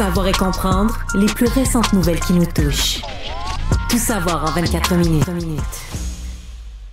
Savoir et comprendre les plus récentes nouvelles qui nous touchent. Tout savoir en 24 minutes.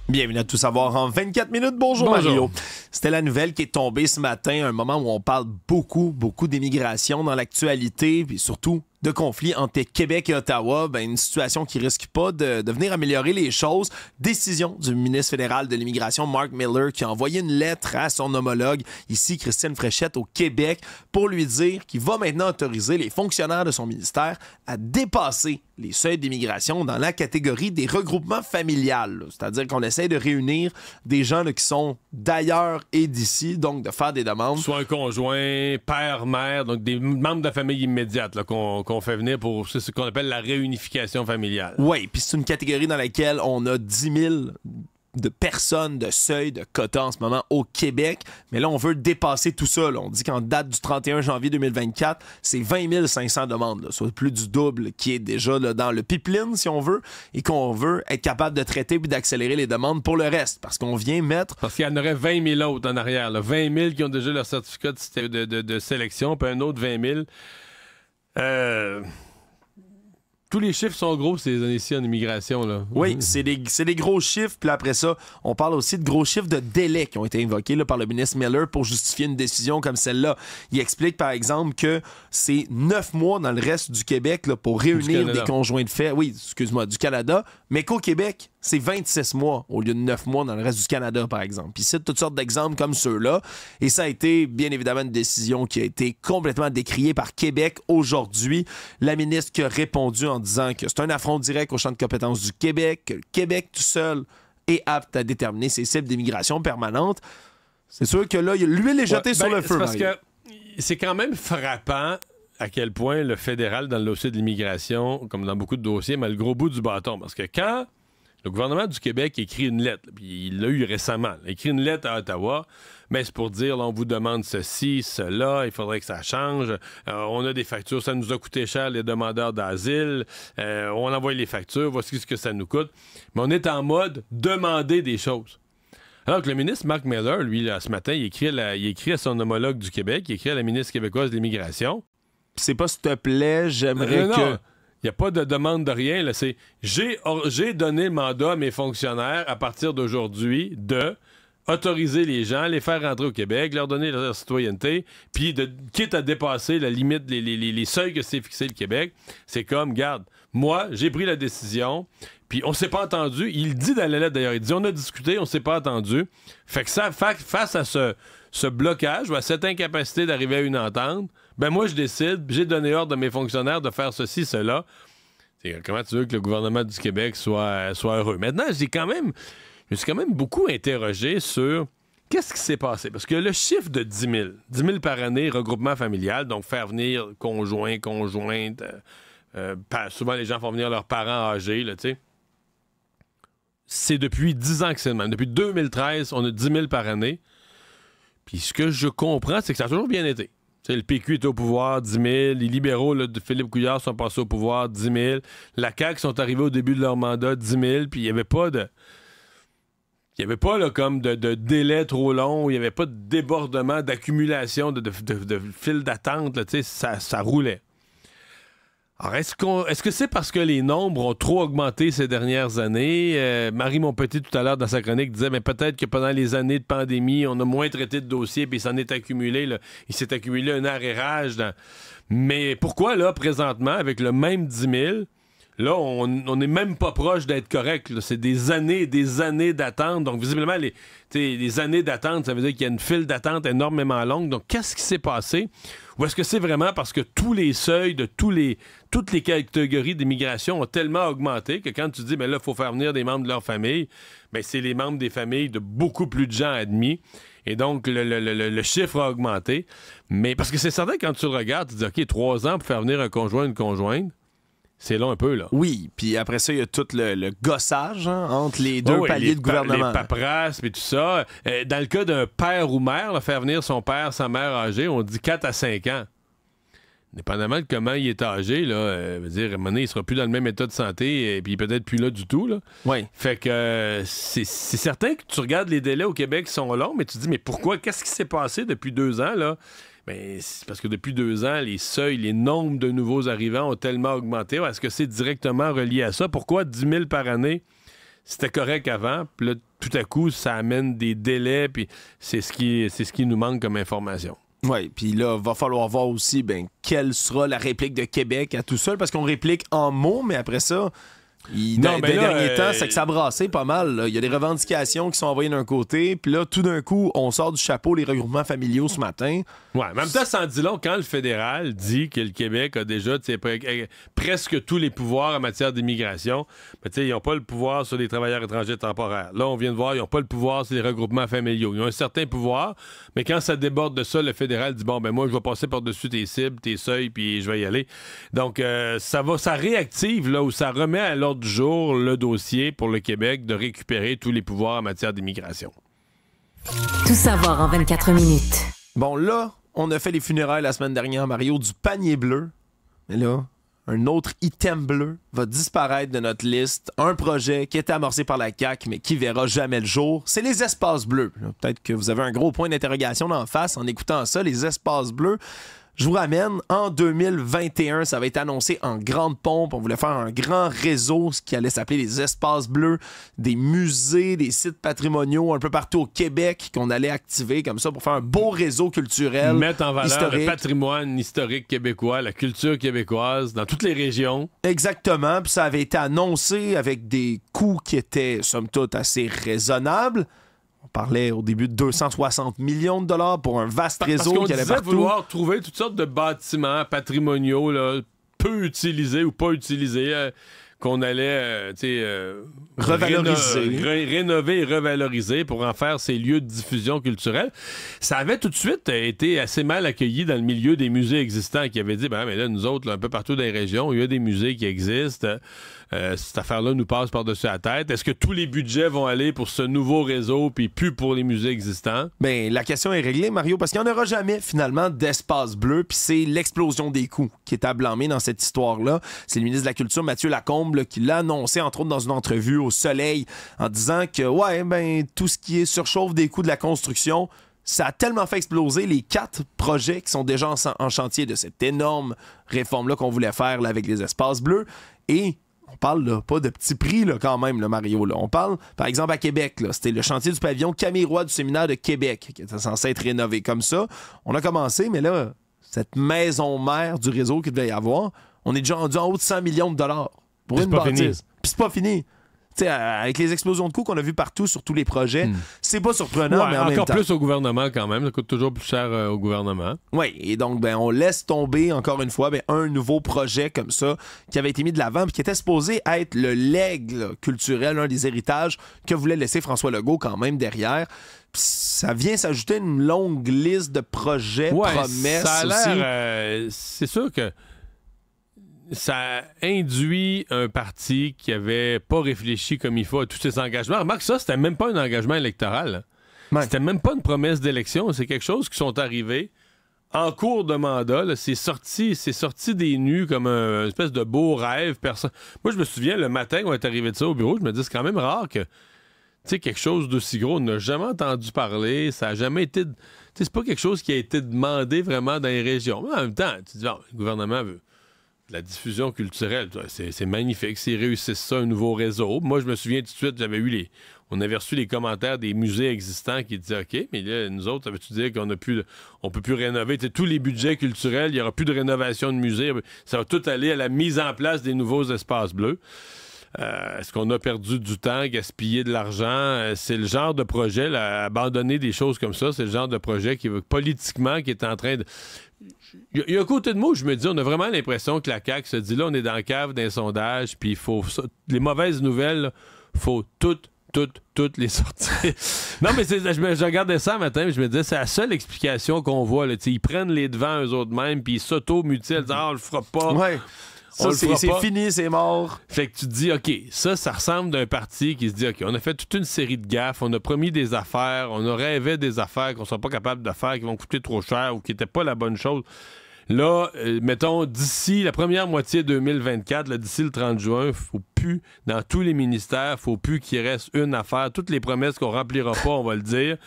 Bienvenue à Tout savoir en 24 minutes. Bonjour, Mario. C'était la nouvelle qui est tombée ce matin, un moment où on parle beaucoup, beaucoup d'immigration dans l'actualité, puis surtout de conflit entre Québec et Ottawa, ben, une situation qui risque pas de, de, venir améliorer les choses. Décision du ministre fédéral de l'immigration, Mark Miller, qui a envoyé une lettre à son homologue, ici Christine Fréchette, au Québec, pour lui dire qu'il va maintenant autoriser les fonctionnaires de son ministère à dépasser les seuils d'immigration dans la catégorie des regroupements familiales. C'est-à-dire qu'on essaie de réunir des gens qui sont d'ailleurs et d'ici, donc de faire des demandes. Soit un conjoint, père, mère, donc des membres de la famille immédiate qu'on fait venir pour ce qu'on appelle la réunification familiale. Oui, puis c'est une catégorie dans laquelle on a 10 000 de personnes, de seuil, de quota en ce moment au Québec. Mais là, on veut dépasser tout ça. On dit qu'en date du 31 janvier 2024, c'est 20 500 demandes, soit plus du double qui est déjà là, dans le pipeline, si on veut, et qu'on veut être capable de traiter puis d'accélérer les demandes pour le reste, parce qu'on vient mettre... Parce qu'il y en aurait 20 000 autres en arrière, 20 000 qui ont déjà leur certificat de, sélection, puis un autre 20 000 tous les chiffres sont gros ces années-ci en immigration. Là. Oui, c'est des, gros chiffres. Puis après ça, on parle aussi de gros chiffres de délais qui ont été invoqués par le ministre Miller pour justifier une décision comme celle-là. Il explique par exemple que c'est neuf mois dans le reste du Québec là, pour réunir des conjoints de fait. Oui, excuse-moi, du Canada, mais qu'au Québec, c'est 26 mois au lieu de 9 mois dans le reste du Canada, par exemple. Puis c'est toutes sortes d'exemples comme ceux-là. Et ça a été, bien évidemment, une décision qui a été complètement décriée par Québec aujourd'hui. La ministre qui a répondu en disant que c'est un affront direct au champ de compétences du Québec, que le Québec tout seul est apte à déterminer ses cibles d'immigration permanente. C'est sûr que là, l'huile est jetée sur le ben, feu. Parce que c'est quand même frappant à quel point le fédéral, dans le dossier de l'immigration, comme dans beaucoup de dossiers, met le gros bout du bâton. Parce que quand le gouvernement du Québec écrit une lettre, puis il l'a eu récemment, il écrit une lettre à Ottawa, mais c'est pour dire, là, on vous demande ceci, cela, il faudrait que ça change. Euh, on a des factures, ça nous a coûté cher, les demandeurs d'asile, euh, on envoie les factures, voici ce que ça nous coûte. Mais on est en mode demander des choses. Alors que le ministre Mark Miller, lui, ce matin, il écrit, écrit à son homologue du Québec, il écrit à la ministre québécoise de l'immigration. C'est pas s'il te plaît, j'aimerais euh, que... Il n'y a pas de demande de rien. j'ai, donné le mandat à mes fonctionnaires à partir d'aujourd'hui de autoriser les gens, les faire rentrer au Québec, leur donner leur citoyenneté, puis de, quitte à dépasser la limite, les, les, les seuils que s'est fixé le Québec, c'est comme, garde, moi, j'ai pris la décision. Puis on s'est pas entendu. Il dit dans la lettre d'ailleurs, il dit on a discuté, on s'est pas entendu. Fait que ça, face à ce, blocage ou à cette incapacité d'arriver à une entente, ben moi je décide, j'ai donné ordre à mes fonctionnaires de faire ceci, cela. Comment tu veux que le gouvernement du Québec soit, soit heureux? Maintenant, j'ai quand même, je suis quand même beaucoup interrogé sur qu'est-ce qui s'est passé. Parce que le chiffre de 10 000, 10 000 par année, regroupement familial, donc faire venir conjoint, conjointe, euh, euh, souvent, les gens font venir leurs parents âgés, tu sais. C'est depuis 10 ans que c'est le même. Depuis 2013, on a 10 000 par année. Puis ce que je comprends, c'est que ça a toujours bien été. le PQ était au pouvoir, 10 000. Les libéraux de Philippe Couillard sont passés au pouvoir, 10 000. La CAQ sont arrivés au début de leur mandat, 10 000. Puis il n'y avait pas de... Il n'y avait pas là, comme de, délai trop long, il n'y avait pas de débordement, d'accumulation, de, de, fil d'attente. Ça, ça roulait. Alors, est-ce, qu'on, est-ce que c'est parce que les nombres ont trop augmenté ces dernières années? Euh, Marie Montpetit, tout à l'heure, dans sa chronique, disait mais peut-être que pendant les années de pandémie, on a moins traité de dossiers, puis il s'en est accumulé. Là. Il s'est accumulé un arrérage. Mais pourquoi, là, présentement, avec le même 10 000, Là, on n'est même pas proche d'être correct. C'est des années et des années d'attente. Donc, visiblement, les, les années d'attente, ça veut dire qu'il y a une file d'attente énormément longue. Donc, qu'est-ce qui s'est passé? Ou est-ce que c'est vraiment parce que tous les seuils de tous les, toutes les catégories d'immigration ont tellement augmenté que quand tu dis, mais ben là, il faut faire venir des membres de leur famille, mais ben c'est les membres des familles de beaucoup plus de gens admis. Et donc, le, chiffre a augmenté. Mais parce que c'est certain, quand tu le regardes, tu dis, OK, trois ans pour faire venir un conjoint, une conjointe. C'est long un peu, là. Oui, puis après ça, il y a tout le, gossage hein, entre les deux paliers de gouvernement. les paperasses, tout ça. Euh, dans le cas d'un père ou mère, faire venir son père, sa mère âgée, on dit quatre à cinq ans dépendamment de comment il est âgé, là, euh, dire, à il sera plus dans le même état de santé et puis peut-être plus là du tout. Là. Oui. Fait que euh, c'est certain que tu regardes les délais au Québec qui sont longs, mais tu te dis, mais pourquoi? Qu'est-ce qui s'est passé depuis deux ans, là? Ben, c'est parce que depuis deux ans, les seuils, les nombres de nouveaux arrivants ont tellement augmenté. Est-ce que c'est directement relié à ça? Pourquoi 10 000 par année? c'était correct avant, puis là, tout à coup, ça amène des délais, puis c'est ce qui, c'est ce qui nous manque comme information. Oui, puis là, va falloir voir aussi ben, quelle sera la réplique de Québec à tout seul, parce qu'on réplique en mots, mais après ça, dans les derniers euh, temps, c'est que ça brassait pas mal. Il y a des revendications qui sont envoyées d'un côté, puis là, tout d'un coup, on sort du chapeau les regroupements familiaux ce matin. Ouais, même temps, ça en dit long quand le fédéral dit que le Québec a déjà euh, presque tous les pouvoirs en matière d'immigration. Mais ben, ils n'ont pas le pouvoir sur les travailleurs étrangers temporaires. Là, on vient de voir, ils n'ont pas le pouvoir sur les regroupements familiaux. Ils ont un certain pouvoir, mais quand ça déborde de ça, le fédéral dit bon, ben moi, je vais passer par-dessus tes cibles, tes seuils, puis je vais y aller. Donc, euh, ça va, ça réactive, là, ou ça remet à l'ordre jour le dossier pour le Québec de récupérer tous les pouvoirs en matière d'immigration. Tout savoir en 24 minutes. Bon, là, on a fait les funérailles la semaine dernière, Mario, du panier bleu. Mais là, un autre item bleu va disparaître de notre liste. Un projet qui est amorcé par la CAQ, mais qui verra jamais le jour, c'est les espaces bleus. Peut-être que vous avez un gros point d'interrogation en face en écoutant ça, les espaces bleus. Je vous ramène en 2021, ça va être annoncé en grande pompe. On voulait faire un grand réseau, ce qui allait s'appeler les espaces bleus, des musées, des sites patrimoniaux un peu partout au Québec qu'on allait activer comme ça pour faire un beau réseau culturel. Mettre en valeur le patrimoine historique québécois, la culture québécoise dans toutes les régions. Exactement. Puis ça avait été annoncé avec des coûts qui étaient, somme toute, assez raisonnables on parlait au début de 260 millions de dollars pour un vaste réseau qui allait partout. vouloir trouver toutes sortes de bâtiments patrimoniaux là, peu utilisés ou pas utilisés. Euh, qu'on allait euh, euh, rénover et revaloriser pour en faire ces lieux de diffusion culturelle. Ça avait tout de suite été assez mal accueilli dans le milieu des musées existants qui avaient dit ben, mais là, nous autres, un peu partout dans les régions, il y a des musées qui existent. Euh, cette affaire-là nous passe par-dessus la tête. Est-ce que tous les budgets vont aller pour ce nouveau réseau puis plus pour les musées existants? Bien, la question est réglée, Mario, parce qu'il n'y en aura jamais finalement d'espace bleu, puis c'est l'explosion des coûts qui est à blâmer dans cette histoire-là. C'est le ministre de la Culture, Mathieu Lacombe, qui l'a annoncé, entre autres, dans une entrevue au Soleil, en disant que, ouais, ben, tout ce qui est surchauffe des coûts de la construction, ça a tellement fait exploser les quatre projets qui sont déjà en, en chantier de cette énorme réforme-là qu'on voulait faire là, avec les espaces bleus. Et on parle là, pas de petits prix là, quand même, le Mario. Là. On parle, par exemple, à Québec. C'était le chantier du pavillon Camille-Roy du séminaire de Québec qui était censé être rénové comme ça. On a commencé, mais là, cette maison mère du réseau qu'il devait y avoir, on est déjà rendu en haut de 100 millions de dollars pour une bâtisse. Puis c'est pas fini. Euh, avec les explosions de coûts qu'on a vu partout sur tous les projets, hmm. c'est pas surprenant, mais en encore plus au gouvernement quand même. Ça coûte toujours plus cher euh, au gouvernement. Oui, et donc ben, on laisse tomber encore une fois ben, un nouveau projet comme ça qui avait été mis de l'avant puis qui était supposé être le legs culturel, un des héritages que voulait laisser François Legault quand même derrière ça vient s'ajouter une longue liste de projets, promesses. Ça euh, c'est sûr que ça induit un parti qui avait pas réfléchi comme il faut à tous ses engagements. Remarque ça, c'était même pas un engagement électoral. C'était même pas une promesse d'élection. C'est quelque chose qui sont arrivés en cours de mandat. C'est sorti, sorti des nus comme une espèce de beau rêve. Personne. Moi, je me souviens le matin où est arrivé de ça au bureau, je me dis c'est quand même rare que sais, quelque chose d'aussi gros, on n'a jamais entendu parler, ça n'a jamais été. C'est pas quelque chose qui a été demandé vraiment dans les régions. Mais en même temps, tu dis, le gouvernement veut, la diffusion culturelle, c'est magnifique. C'est réussissent ça, un nouveau réseau. Moi, je me souviens tout de suite, j'avais eu les. On avait reçu les commentaires des musées existants qui disaient OK, mais là, nous autres, ça veut-tu dire qu'on a plus, on peut plus rénover tous les budgets culturels, il n'y aura plus de rénovation de musées. Ça va tout aller à la mise en place des nouveaux espaces bleus. Euh, est-ce qu'on a perdu du temps, gaspillé de l'argent? Euh, c'est le genre de projet, abandonner des choses comme ça, c'est le genre de projet qui, politiquement, qui est en train de... Il y, a un côté de moi où je me dis, on a vraiment l'impression que la CAQ se dit, là, on est dans le cave d'un sondage, puis il faut... Les mauvaises nouvelles, faut toutes toutes, toutes les sortir non, mais je, regardais ça matin, je me disais, c'est la seule explication qu'on voit. Là, ils prennent les devants eux autres même puis ils s'auto-mutilent, ils disent, ah, on le fera pas. Ça, c'est fini, c'est mort. Fait que tu te dis, OK, ça, ça ressemble d'un parti qui se dit, OK, on a fait toute une série de gaffes, on a promis des affaires, on a rêvé des affaires qu'on ne pas capable de faire, qui vont coûter trop cher ou qui n'étaient pas la bonne chose. Là, euh, mettons, d'ici la première moitié 2024, d'ici le 30 juin, faut plus, dans tous les ministères, faut plus qu'il reste une affaire. Toutes les promesses qu'on remplira pas, on va le dire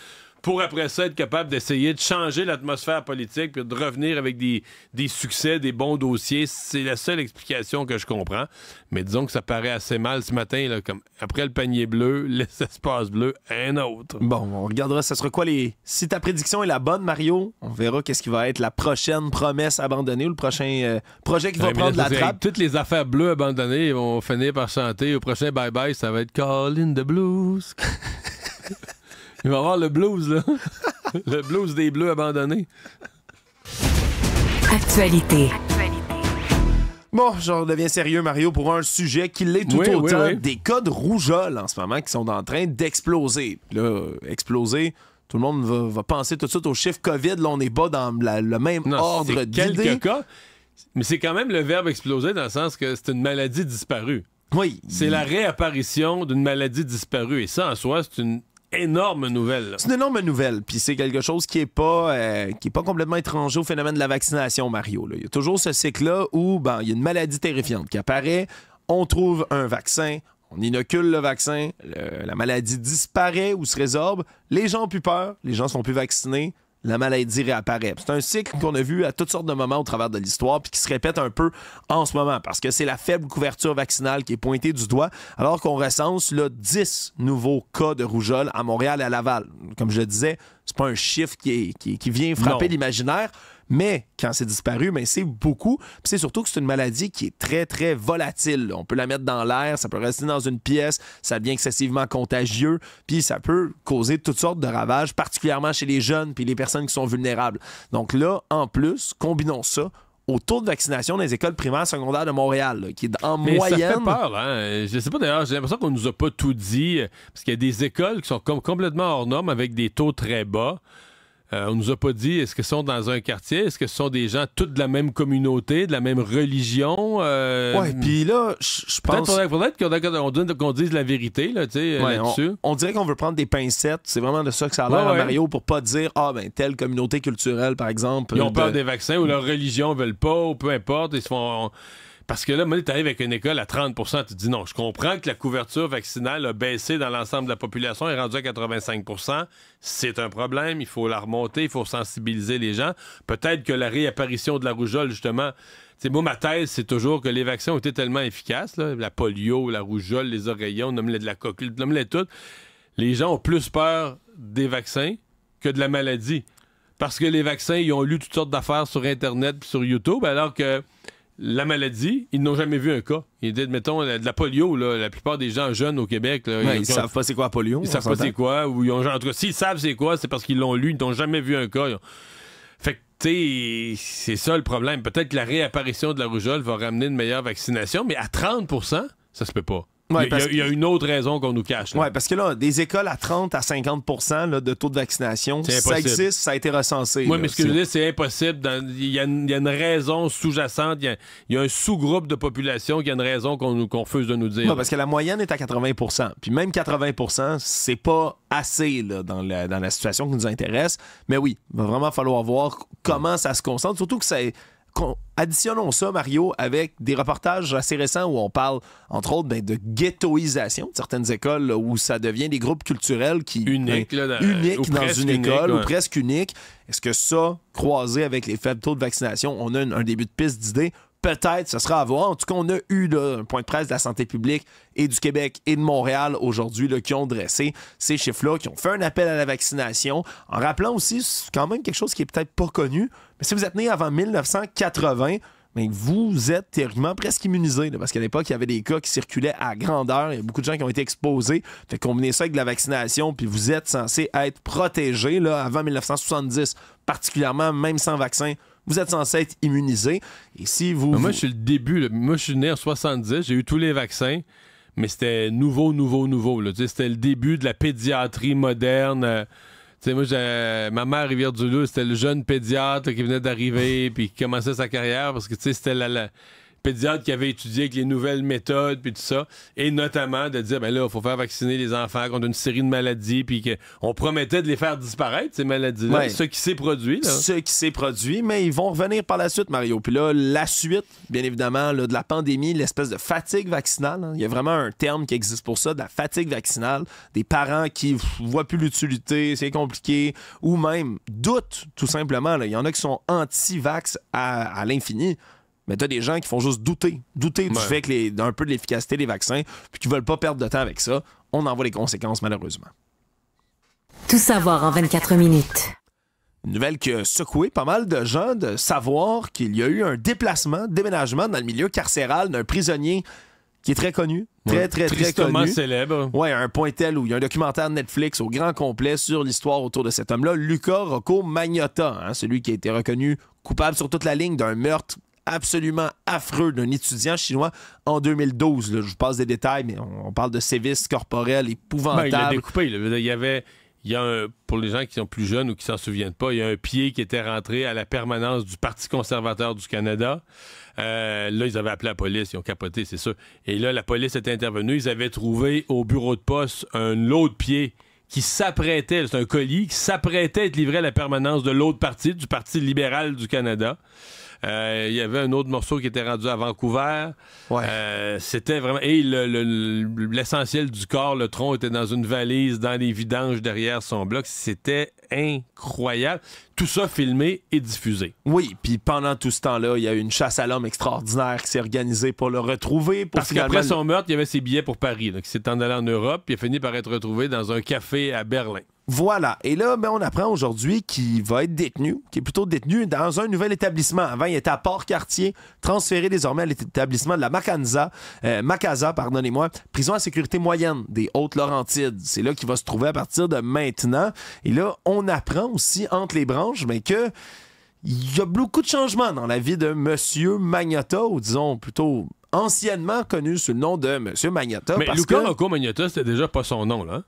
pour après ça être capable d'essayer de changer l'atmosphère politique puis de revenir avec des, des succès, des bons dossiers. C'est la seule explication que je comprends. Mais disons que ça paraît assez mal ce matin, là, comme après le panier bleu, les espaces bleus, un autre. Bon, on regardera ça sera quoi les. Si ta prédiction est la bonne, Mario, on verra qu'est-ce qui va être la prochaine promesse abandonnée ou le prochain euh, projet qui va prendre la trappe. Toutes les affaires bleues abandonnées vont finir par chanter. Au prochain bye-bye, ça va être Call in the Blues. Il va avoir le blues, là. le blues des Bleus abandonnés. Actualité. Bon, je redeviens sérieux, Mario, pour un sujet qui l'est tout autant. Des cas Des codes rougeoles en ce moment qui sont en train d'exploser. Là, exploser, tout le monde va, penser tout de suite au chiffre COVID. Là, on n'est pas dans le même non, ordre quelques cas, mais c'est quand même le verbe exploser dans le sens que c'est une maladie disparue. Oui. C'est la réapparition d'une maladie disparue. Et ça, en soi, c'est une énorme nouvelle. C'est une énorme nouvelle, puis c'est quelque chose qui est pas euh, qui est pas complètement étranger au phénomène de la vaccination, Mario. Il y a toujours ce cycle-là où ben, il y a une maladie terrifiante qui apparaît, on trouve un vaccin, on inocule le vaccin, la maladie disparaît ou se résorbe, les gens ont plus peur, les gens sont plus vaccinés, la maladie réapparaît. C'est un cycle qu'on a vu à toutes sortes de moments au travers de l'histoire, puis qui se répète un peu en ce moment, parce que c'est la faible couverture vaccinale qui est pointée du doigt, alors qu'on recense là, 10 nouveaux cas de rougeole à Montréal et à Laval. Comme je le disais, c'est pas un chiffre qui, qui vient frapper l'imaginaire, mais quand c'est disparu, mais ben, c'est beaucoup. c'est surtout que c'est une maladie qui est très, très volatile. On peut la mettre dans l'air, ça peut rester dans une pièce, ça devient excessivement contagieux, puis ça peut causer toutes sortes de ravages, particulièrement chez les jeunes puis les personnes qui sont vulnérables. Donc là, en plus, combinons ça au taux de vaccination des écoles primaires et secondaires de Montréal, qui est en moyenne. Ça fait peur, hein? Je sais pas d'ailleurs, j'ai l'impression qu'on nous a pas tout dit, parce qu'il y a des écoles qui sont complètement hors normes avec des taux très bas. Euh, on nous a pas dit est-ce qu'ils sont dans un quartier, est-ce que ce sont des gens toutes de la même communauté, de la même religion. Euh, ouais, puis là, je pense. Peut-être qu'on dise la vérité là, euh, on, on, dirait qu'on veut prendre des pincettes. C'est vraiment de ça que ça a l'air à Mario pour pas dire ah ben telle communauté culturelle par exemple. Ils ont peur des vaccins ou leur religion veulent pas ou peu importe. Ils se font. Parce que là, tu arrives avec une école à 30 tu dis non, je comprends que la couverture vaccinale a baissé dans l'ensemble de la population, est rendue à 85 C'est un problème, il faut la remonter, il faut sensibiliser les gens. Peut-être que la réapparition de la rougeole, justement, c'est moi, ma thèse, c'est toujours que les vaccins ont été tellement efficaces, la polio, la rougeole, les oreillons, on les de la coquille, nommez les tout. Les gens ont plus peur des vaccins que de la maladie. Parce que les vaccins, ils ont lu toutes sortes d'affaires sur Internet sur YouTube, alors que la maladie, ils n'ont jamais vu un cas. Ils disent, mettons, de la polio, la plupart des gens jeunes au Québec. ils savent pas c'est quoi la polio. Ils savent pas c'est quoi. Ou ils ont, en tout cas, s'ils savent c'est quoi, c'est parce qu'ils l'ont lu, ils n'ont jamais vu un cas. Fait que, c'est ça le problème. Peut-être que la réapparition de la rougeole va ramener une meilleure vaccination, mais à 30 ça se peut pas. Il y, a une autre raison qu'on nous cache. Oui, parce que là, des écoles à 30 à 50 de taux de vaccination, ça existe, ça a été recensé. Oui, mais ce que je dis, c'est impossible. Il y, a une raison sous-jacente, il y, a un sous-groupe de population qui a une raison qu'on refuse de nous dire. Non, parce que la moyenne est à 80 Puis même 80 c'est pas assez dans, la, dans la situation qui nous intéresse. Mais oui, il va vraiment falloir voir comment ça se concentre, surtout que c'est additionnons ça, Mario, avec des reportages assez récents où on parle, entre autres, ben, de ghettoisation de certaines écoles où ça devient des groupes culturels qui. uniques, ben, dans, une école ou presque unique. Est-ce que ça, croisé avec les faibles taux de vaccination, on a un, un début de piste d'idée? peut-être, ce sera à voir. En tout cas, on a eu un point de presse de la santé publique et du Québec et de Montréal aujourd'hui qui ont dressé ces chiffres-là, qui ont fait un appel à la vaccination, en rappelant aussi quand même quelque chose qui est peut-être pas connu, mais si vous êtes né avant 1980, vous êtes théoriquement presque immunisé, parce qu'à l'époque, il y avait des cas qui circulaient à grandeur, il y a beaucoup de gens qui ont été exposés, fait combiner ça avec de la vaccination, puis vous êtes censé être protégé avant 1970, particulièrement même sans vaccin, vous êtes censé être immunisé. Et si vous. Moi, je suis le début. Moi, je suis né en 70. J'ai eu tous les vaccins. Mais c'était nouveau, nouveau, nouveau. C'était le début de la pédiatrie moderne. Euh, moi, ma mère Rivière-du-Loup, c'était le jeune pédiatre qui venait d'arriver puis qui commençait sa carrière parce que, tu sais, c'était la, pédiatre qui avait étudié avec les nouvelles méthodes, puis tout ça, et notamment de dire, ben là, il faut faire vacciner les enfants contre une série de maladies, puis qu'on promettait de les faire disparaître, ces maladies-là, ce qui s'est produit. Ce qui s'est produit, mais ils vont revenir par la suite, Mario. Puis là, la suite, bien évidemment, là, de la pandémie, l'espèce de fatigue vaccinale, hein. il y a vraiment un terme qui existe pour ça, de la fatigue vaccinale, des parents qui ne voient plus l'utilité, c'est compliqué, ou même doutent, tout simplement. Il y en a qui sont anti-vax à l'infini mais tu as des gens qui font juste douter, douter du fait que les, peu de l'efficacité des vaccins, puis qui veulent pas perdre de temps avec ça. On en voit les conséquences, malheureusement. Tout savoir en 24 minutes. Une nouvelle qui a secoué pas mal de gens de savoir qu'il y a eu un déplacement, déménagement dans le milieu carcéral d'un prisonnier qui est très connu, très, très, très connu. célèbre. Ouais, un point tel où il y a un documentaire Netflix au grand complet sur l'histoire autour de cet homme-là, Luca Rocco Magnotta, hein, celui qui a été reconnu coupable sur toute la ligne d'un meurtre absolument affreux d'un étudiant chinois en 2012. je vous passe des détails, mais on, parle de sévices corporels ben, épouvantables. il a découpé. Il y avait il y a pour les gens qui sont plus jeunes ou qui s'en souviennent pas, il y a un pied qui était rentré à la permanence du Parti conservateur du Canada. Euh, là, ils avaient appelé la police, ils ont capoté, c'est ça Et là, la police était intervenue. Ils avaient trouvé au bureau de poste un autre pied qui s'apprêtait, c'est un colis, qui s'apprêtait à être livré à la permanence de l'autre parti, du Parti libéral du Canada. Euh, il y avait un autre morceau qui était rendu à Vancouver. Euh, c'était vraiment. Et l'essentiel du corps, le tronc, était dans une valise, dans les vidanges derrière son bloc. C'était incroyable. Tout ça filmé et diffusé. Oui, puis pendant tout ce temps-là, il y a eu une chasse à l'homme extraordinaire qui s'est organisée pour le retrouver. Parce qu'après son meurtre, il y avait ses billets pour Paris. Donc, il s'est en allé en Europe, puis il a fini par être retrouvé dans un café à Berlin. Voilà. Et là, ben, on apprend aujourd'hui qu'il va être détenu, qu'il est plutôt détenu dans un nouvel établissement. Avant, il était à Port-Cartier, transféré désormais à l'établissement de la euh, Macanza, pardonnez-moi, prison à sécurité moyenne des Hautes-Laurentides. C'est là qu'il va se trouver à partir de maintenant. Et là, on apprend aussi entre les branches mais ben, que il y a beaucoup de changements dans la vie de Monsieur Magnata, ou disons plutôt anciennement connu sous le nom de Monsieur Magnata. Mais parce Luca Rocco Magnata, c'était déjà pas son nom, là. Hein?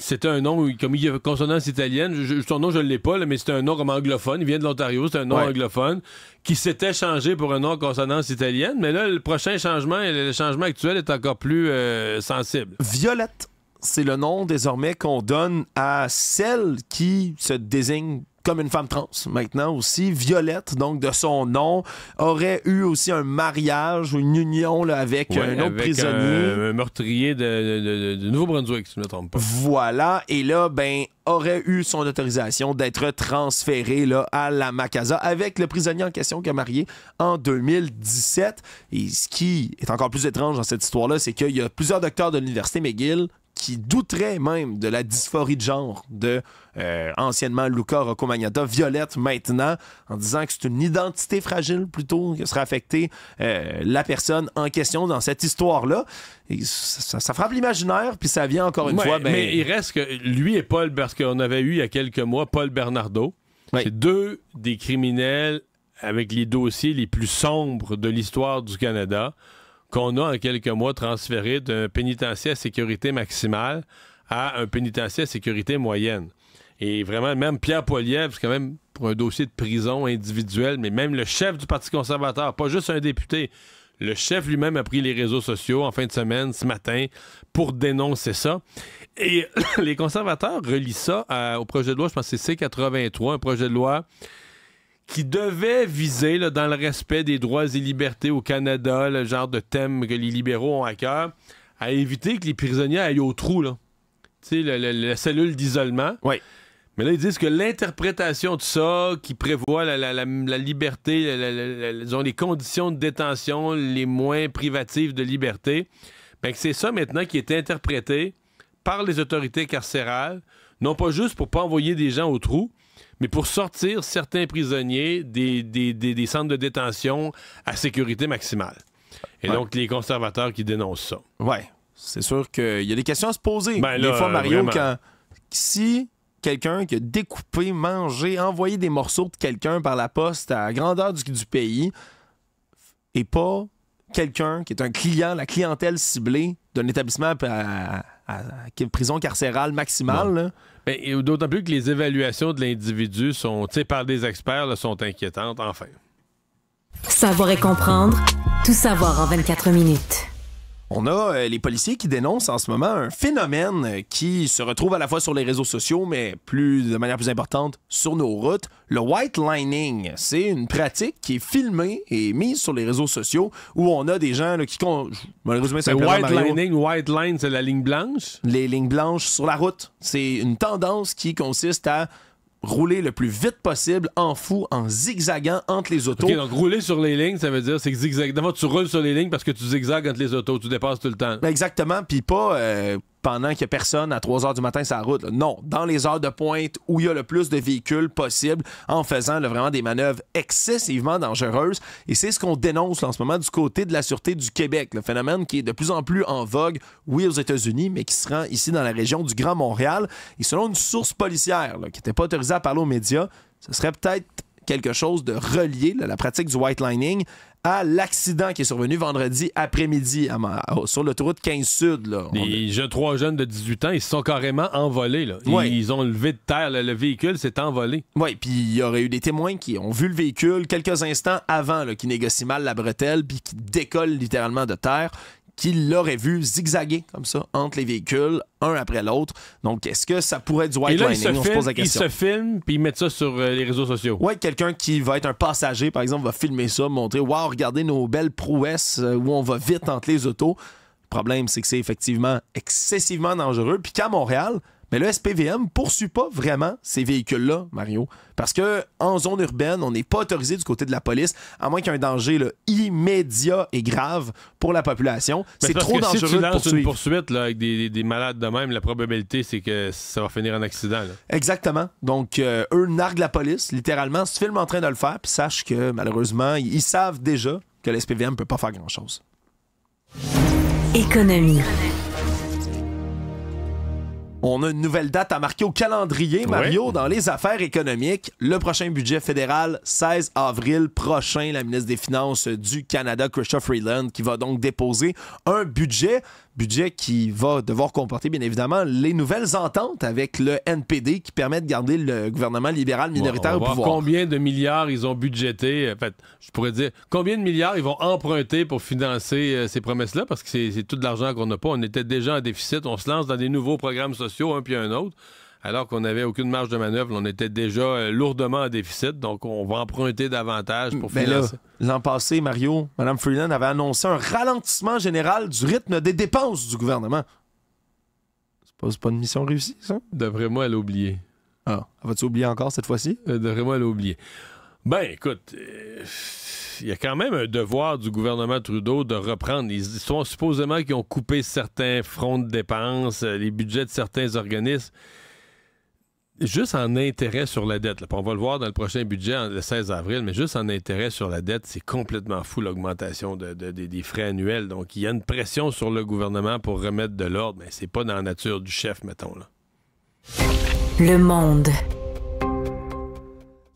C'était un nom, comme il y a consonance italienne, son nom je ne l'ai pas, mais c'était un nom comme anglophone, il vient de l'Ontario, c'est un nom anglophone, qui s'était changé pour un nom consonance italienne, mais là, le prochain changement, le changement actuel est encore plus euh, sensible. Violette, c'est le nom désormais qu'on donne à celle qui se désigne comme une femme trans maintenant aussi. Violette, donc de son nom, aurait eu aussi un mariage ou une union là, avec un autre prisonnier. Un, meurtrier de, Nouveau-Brunswick, si je ne me trompe pas. Voilà, et là, ben, aurait eu son autorisation d'être transféré là, à la Macasa avec le prisonnier en question qui a marié en 2017. Et ce qui est encore plus étrange dans cette histoire-là, c'est qu'il y a plusieurs docteurs de l'université McGill qui douterait même de la dysphorie de genre de euh, anciennement Luca Rocco Violette maintenant, en disant que c'est une identité fragile plutôt que sera affectée euh, la personne en question dans cette histoire-là. Ça, frappe l'imaginaire, puis ça vient encore une fois. Ben, mais il reste que lui et Paul, parce qu'on avait eu il y a quelques mois Paul Bernardo, c'est deux des criminels avec les dossiers les plus sombres de l'histoire du Canada qu'on a en quelques mois transféré d'un pénitencier à sécurité maximale à un pénitencier à sécurité moyenne. Et vraiment, même Pierre Poilievre, c'est quand même pour un dossier de prison individuel, mais même le chef du Parti conservateur, pas juste un député, le chef lui-même a pris les réseaux sociaux en fin de semaine, ce matin, pour dénoncer ça. Et les conservateurs relient ça euh, au projet de loi, je pense que c'est C83, un projet de loi qui devait viser, dans le respect des droits et libertés au Canada, le genre de thème que les libéraux ont à cœur, à éviter que les prisonniers aillent au trou, Tu sais, la cellule d'isolement. Oui. Mais là, ils disent que l'interprétation de ça, qui prévoit la, liberté, disons, les conditions de détention les moins privatives de liberté, ben que c'est ça maintenant qui est interprété par les autorités carcérales, non pas juste pour pas envoyer des gens au trou, mais pour sortir certains prisonniers des, des, centres de détention à sécurité maximale. Et donc, les conservateurs qui dénoncent ça. Oui. C'est sûr qu'il y a des questions à se poser. Ben des fois, Mario, si quelqu'un qui a découpé, mangé, envoyé des morceaux de quelqu'un par la poste à grandeur du, pays, et pas quelqu'un qui est un client, la clientèle ciblée d'un établissement à, à, prison carcérale maximale. Ouais. Ben, d'autant plus que les évaluations de l'individu sont, par des experts, sont inquiétantes, enfin. Savoir et comprendre, tout savoir en 24 minutes. On a euh, les policiers qui dénoncent en ce moment un phénomène euh, qui se retrouve à la fois sur les réseaux sociaux, mais plus de manière plus importante sur nos routes. Le white lining, c'est une pratique qui est filmée et mise sur les réseaux sociaux où on a des gens qui malheureusement white lining, white line, c'est la ligne blanche. Les lignes blanches sur la route, c'est une tendance qui consiste à rouler le plus vite possible, en fou, en zigzagant entre les autos. OK, donc rouler sur les lignes, ça veut dire c'est que tu roules sur les lignes parce que tu zigzagues entre les autos, tu dépasses tout le temps. Ben, exactement, puis pas... Euh, pendant qu'il n'y a personne à 3 h du matin sur la route. Non, dans les heures de pointe où il y a le plus de véhicules possible en faisant vraiment des manœuvres excessivement dangereuses. Et c'est ce qu'on dénonce en ce moment du côté de la Sûreté du Québec. Le phénomène qui est de plus en plus en vogue, oui, aux États-Unis, mais qui se rend ici dans la région du Grand Montréal. Et selon une source policière qui n'était pas autorisée à parler aux médias, ce serait peut-être quelque chose de relié, la pratique du white lining, à l'accident qui est survenu vendredi après-midi sur l'autoroute 15 Sud. Là. Les jeunes, trois jeunes de 18 ans, ils se sont carrément envolés. Ils, ont levé de terre. le véhicule s'est envolé. Oui, puis il y aurait eu des témoins qui ont vu le véhicule quelques instants avant, qui négocie mal la bretelle, puis qui décolle littéralement de terre qu'il l'aurait vu zigzaguer comme ça entre les véhicules, un après l'autre. Donc, est-ce que ça pourrait être du white lining? On se pose la question. Ils se filment puis ils mettent ça sur euh, les réseaux sociaux. Ouais, quelqu'un qui va être un passager, par exemple, va filmer ça, montrer Waouh, regardez nos belles prouesses euh, où on va vite entre les autos. Le problème, c'est que c'est effectivement excessivement dangereux. Puis qu'à Montréal, mais le SPVM poursuit pas vraiment ces véhicules-là, Mario, parce que en zone urbaine, on n'est pas autorisé du côté de la police, à moins qu'il y ait un danger immédiat et grave pour la population. C'est trop dangereux si tu une poursuite avec des, malades de même, la probabilité, c'est que ça va finir en accident. Exactement. Donc, euh, eux narguent la police, littéralement, se filment en train de le faire, puis sachent que, malheureusement, ils savent déjà que le SPVM ne peut pas faire grand-chose. Économie. On a une nouvelle date à marquer au calendrier, Mario, dans les affaires économiques. Le prochain budget fédéral, 16 avril prochain, la ministre des Finances du Canada, Christophe Freeland, qui va donc déposer un budget Budget qui va devoir comporter, bien évidemment, les nouvelles ententes avec le NPD qui permet de garder le gouvernement libéral minoritaire au pouvoir. combien de milliards ils ont budgété? En fait, je pourrais dire combien de milliards ils vont emprunter pour financer euh, ces promesses-là? Parce que c'est tout de l'argent qu'on n'a pas. On était déjà en déficit. On se lance dans des nouveaux programmes sociaux, un puis un autre alors qu'on n'avait aucune marge de manœuvre. On était déjà euh, lourdement en déficit, donc on va emprunter davantage pour faire ben financer. L'an passé, Mario, Mme Freeland avait annoncé un ralentissement général du rythme des dépenses du gouvernement. C'est pas, pas une mission réussie, ça? D'après moi, elle a oublié. Ah, vas-tu oublier encore cette fois-ci? Euh, D'après moi, elle a oublié. Ben, écoute, euh, il y a quand même un devoir du gouvernement Trudeau de reprendre. Ils sont supposément qu'ils ont coupé certains fronts de dépenses, euh, les budgets de certains organismes juste en intérêt sur la dette, on va le voir dans le prochain budget le 16 avril, mais juste en intérêt sur la dette, c'est complètement fou l'augmentation de, des frais annuels. Donc, il y a une pression sur le gouvernement pour remettre de l'ordre, mais c'est pas dans la nature du chef, mettons. Là. Le monde.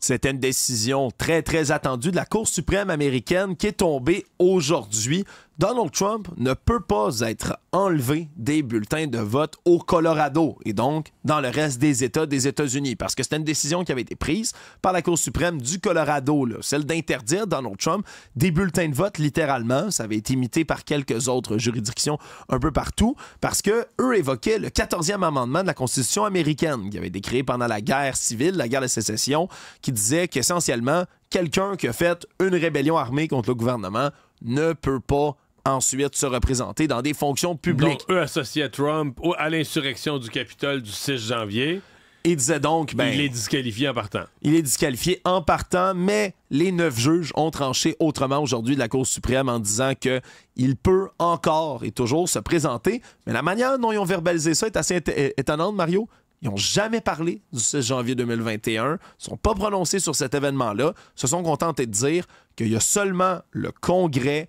C'était une décision très, très attendue de la Cour suprême américaine qui est tombée aujourd'hui. Donald Trump ne peut pas être enlevé des bulletins de vote au Colorado et donc dans le reste des États des États-Unis parce que c'était une décision qui avait été prise par la Cour suprême du Colorado, celle d'interdire Donald Trump des bulletins de vote littéralement. Ça avait été imité par quelques autres juridictions un peu partout parce que eux évoquaient le 14e amendement de la Constitution américaine qui avait été créé pendant la guerre civile, la guerre de sécession, qui disait qu'essentiellement quelqu'un qui a fait une rébellion armée contre le gouvernement ne peut pas ensuite se représenter dans des fonctions publiques. Donc, eux associaient Trump à l'insurrection du Capitole du 6 janvier. Ben, il disait donc, il est disqualifié en partant. Il est disqualifié en partant, mais les neuf juges ont tranché autrement aujourd'hui de la Cour suprême en disant que il peut encore et toujours se présenter. Mais la manière dont ils ont verbalisé ça est assez étonnante, Mario. Ils n'ont jamais parlé du 6 janvier 2021, ne sont pas prononcés sur cet événement-là, se sont contentés de dire qu'il y a seulement le Congrès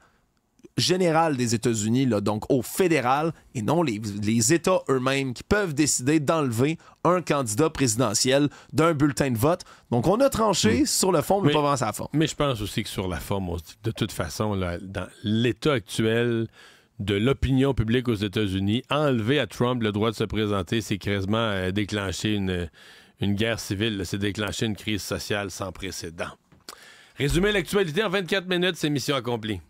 général des États-Unis, donc au fédéral, et non les, États eux-mêmes qui peuvent décider d'enlever un candidat présidentiel d'un bulletin de vote. Donc on a tranché sur le fond, mais, pas vraiment la forme. Mais je pense aussi que sur la forme, de toute façon, dans l'état actuel de l'opinion publique aux États-Unis, enlever à Trump le droit de se présenter, c'est quasiment euh, déclencher une, une guerre civile, c'est déclencher une crise sociale sans précédent. Résumé l'actualité en 24 minutes, c'est mission accomplie.